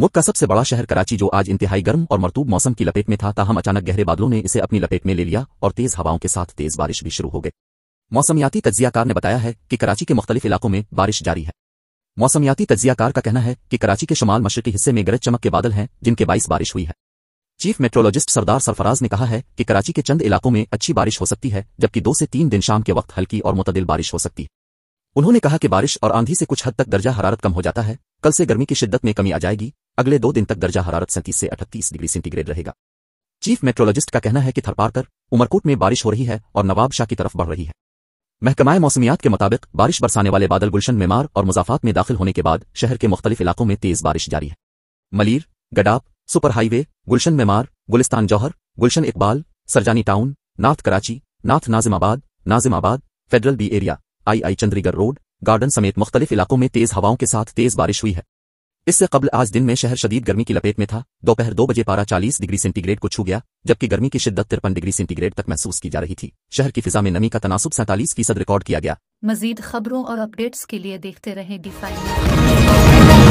मुल्क का सबसे बड़ा शहर कराची जो आज इंतहाई गर्म और मरतूब मौसम की लपेट में था ताहम अचानक गहरे बादलों ने इसे अपनी लपेट में ले लिया और तेज हवाओं के साथ तेज बारिश भी शुरू हो गई मौसमियाती तजियाकार ने बताया है कि कराची के मुख्तलिफ इलाकों में बारिश जारी है मौसमियाती तजियाकार का कहना है कि कराची के शुमाल मशरकी हिस्से में गरज चमक के बादल हैं जिनके बाईस बारिश हुई है चीफ मेट्रोलॉजिस्ट सरदार सरफराज ने कहा है कि कराची के चंद इलाकों में अच्छी बारिश हो सकती है जबकि दो से तीन दिन शाम के वक्त हल्की और मुतदिल बारिश हो सकती है उन्होंने कहा कि बारिश और आंधी से कुछ हद तक दर्जा हरारत कम हो जाता है कल से गर्मी की शिद्दत में कमी आ जाएगी अगले दो दिन तक दर्जा हरारत सैंतीस से अठतीस डिग्री सेंटीग्रेड रहेगा चीफ मेट्रोलॉजिस्ट का कहना है कि थरपारकर उमरकोट में बारिश हो रही है और नवाबशाह की तरफ बढ़ रही है महकमाए मौसमियात के मुताबिक बारिश बरसाने वाले बादल गुलशन मेमार और मुजाफात में दाखिल होने के बाद शहर के मुख्तलिफ इलाकों में तेज बारिश जारी है Malir Gadap super highway Gulshan Maymar Gulistan Jauhar Gulshan Iqbal Surjani town north Karachi north Nazimabad Nazimabad federal B area I I Chundrigar road garden समेत मुख्तलिफ इलाकों में तेज हवाओं के साथ तेज बारिश हुई है इससे कबल आज दिन में शहर शदीद गर्मी की लपेट में था दोपहर दो बजे पारा 40 डिग्री सेंटीग्रेड को छू गया जबकि गर्मी की शिद्दत तिरपन डिग्री सेंटीग्रेड तक महसूस की जा रही थी शहर की फिजा में नमी का तनासब सैतालीस फीसद रिकॉर्ड किया गया मजीद खबरों और अपडेट्स के लिए देखते रहे डिफाइन